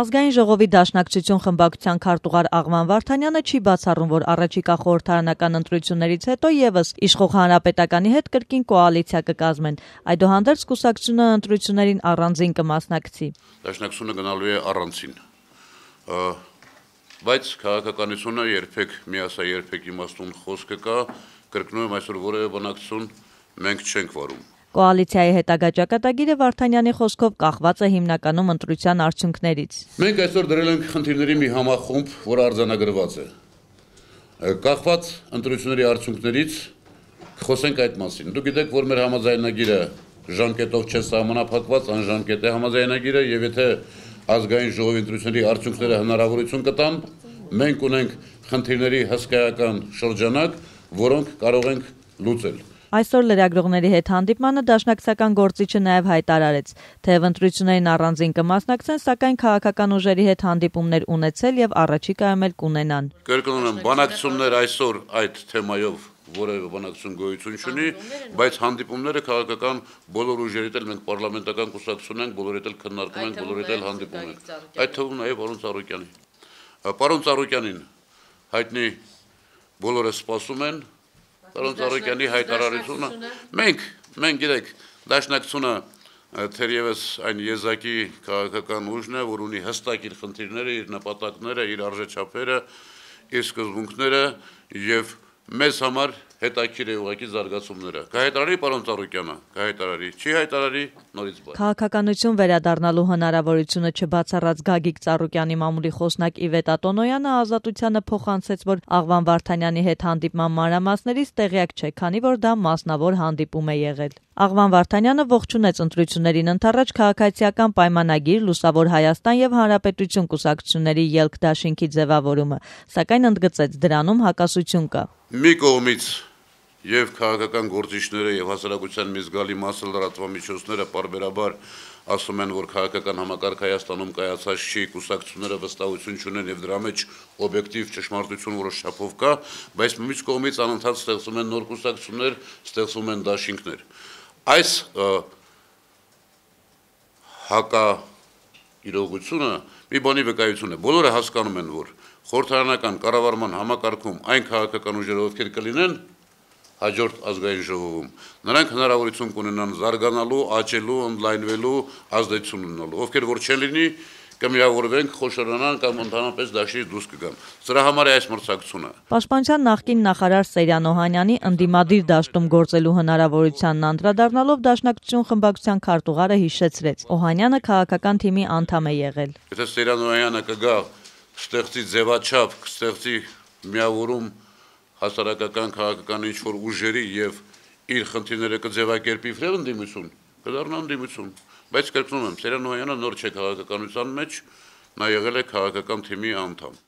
Ազգային ժողովի Դաշնակցություն խմբակցության քարտուղար Աղման Վարդանյանը չի բացառում, որ առաջիկա խորհրդարանական ընտրություններից հետո եւս իշխող հանրապետականի հետ կրկին կոալիցիա կկազմեն։ Այդուհանդերձ կուսակցությունը ընտրություններին առանձին կմասնակցի։ Դաշնակցությունը գնալու է առանձին։ Բայց քաղաքականությունը երբեք միասա երբեք իմաստուն խոսքը կա, կրկնում եմ այսօր որևէ բանակցություն մենք չենք վարում Կոալիցիայի հետագա ճակատագիրը Վարդանյանի խոսքով կախված է հիմնականում ընտրության արդյունքներից։ Մենք այսօր դրել ենք խնդիրների մի համախումբ, որ արձանագրված է։ Կախված ընտրությունների արդյունքներից խոսենք այդ մասին։ Դուք գիտեք, որ մեր համաձայնագիրը ժամկետով չէ սահմանափակված, անժամկետ է համաձայնագիրը եւ եթե ազգային ժողովի ընտրությունների արդյունքները հնարավորություն կտան, մենք ունենք խնդիրների հսկայական շրջանակ, որոնք կարող ենք լուծել։ Այսօր լրագրողների հետ հանդիպմանը դաշնակցական գործիչը նաև հայտարարեց, թե ընտրություններին առանձին կմասնակցեն, սակայն քաղաքական ուժերի հետ հանդիպումներ ունեցել եւ առաջիկայում էլ կունենան։ Կրկնում եմ, բանակցություններ այսօր այդ թեմայով որևէ բանակցություն գոյություն չունի, բայց հանդիպումները քաղաքական բոլոր ուժերից էլ մենք պարլամենտական կուսակցություն ենք, բոլորիդ էլ քննարկում ենք, բոլորիդ էլ հանդիպում ենք։ Այդ թվում նաև Արոն Ծառուկյանի։ Պարոն Ծառուկյանին հայտնի բոլորը սպասում են, Տարոն Ծառուկյանի հայտարարությունը մենք մենք գիտեք դաշնակցությունը թերևս այն եզակի քաղաքական ուժն է, որ ունի հստակ իր խնդիրները, իր նպատակները, իր արժեչափերը, իր սկզբունքները եւ մեզ համար հետաքրքիր է ուղղակի զարգացումները։ Կհայտարարի պարոն Ծառուկյանը, կհայտարարի, չի հայտարարի նորից բան։ Քաղաքականություն վերադառնալու հնարավորությունը չբացառած Գագիկ Ծառուկյանի մամուլի խոսնակ Իվետա Տոնոյանը ազատությանը փոխանցեց, որ Աղվան Վարդանյանի հետ հանդիպման մանրամասներից տեղյակ չէ, քանի որ դա մասնավոր հանդիպում է եղել։ Աղվան Վարդանյանը ողջունեց ընտրություններին ընթառաջ քաղաքացիական պայմանագիր Լուսավոր Հայաստան եւ Հանրապետություն կուսակցությունների ելք դաշինքի ձևավորումը, սակայն ընդգծեց դրանում հակասություն կա։ Մի կողմից եւ քաղաքական գործիչները եւ հասարակության մի զգալի մասը լրատվամիջոցները բարբերաբար ասում են, որ քաղաքական համակարգ Հայաստանում կայացած չի, կուսակցությունները վստահություն չունեն եւ դրա մեջ օբյեկտիվ ճշմարտություն որոշ չափով կա, բայց մյուս կողմից անընդհատ ստեղծում են նոր կուսակցություններ, ստեղծում են դաշինքներ։ Այս հակա իրողությունը մի բանի վկայություն է։ Բոլորը հասկանում են, որ խորհրդարանական կառավարման համակարգում այն քաղաքական ուժերը, ովքեր կլինեն, հաջորդ ազգային ժողովում։ Նրանք հնարավորություն կունենան զարգանալու, աճելու, ընդլայնվելու, ազդեցություն ունենալու։ Ովքեր որ չեն լինի, կմիավորվենք, խոշորանան կամ ընդհանրապես դաշտից դուրս կգան։ Սրա համար է այս մրցակցությունը։ Պաշտպանության նախկին նախարար Սերյան Օհանյանի ընդդիմադիր դաշտում գործելու հնարավորությանն անդրադառնալով Դաշնակցություն խմբակցության քարտուղարը հիշեցրեց. Օհանյանը քաղաքական թիմի անդամ է եղել։ Եթե Սերյան Օհանյանը կգա, ստեղծի ձևաչափ, կստեղծի միավորում հասարակական քաղաքական ինչ-որ ուժերի եւ իր խնդիրները կձևակերպի ֆրև ընդդիմություն, կդառնան ընդդիմություն։ Բայց կրկնում եմ, Սերան Օյանը նոր չէ քաղաքականության մեջ, նա եղել է քաղաքական թիմի անդամ։